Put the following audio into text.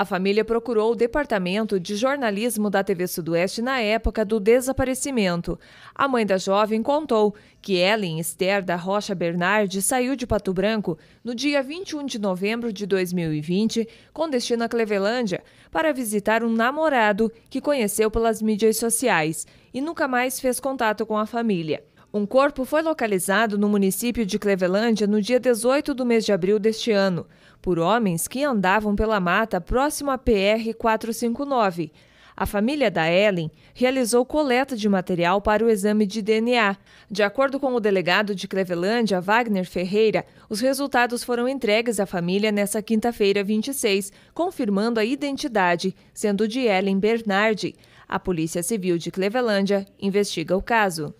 A família procurou o departamento de jornalismo da TV Sudoeste na época do desaparecimento. A mãe da jovem contou que Ellen Esther da Rocha Bernardi saiu de Pato Branco no dia 21 de novembro de 2020, com destino a Clevelândia, para visitar um namorado que conheceu pelas mídias sociais e nunca mais fez contato com a família. Um corpo foi localizado no município de Clevelândia no dia 18 do mês de abril deste ano, por homens que andavam pela mata próximo à PR 459. A família da Ellen realizou coleta de material para o exame de DNA. De acordo com o delegado de Clevelândia, Wagner Ferreira, os resultados foram entregues à família nesta quinta-feira, 26, confirmando a identidade, sendo de Ellen Bernardi. A Polícia Civil de Clevelândia investiga o caso.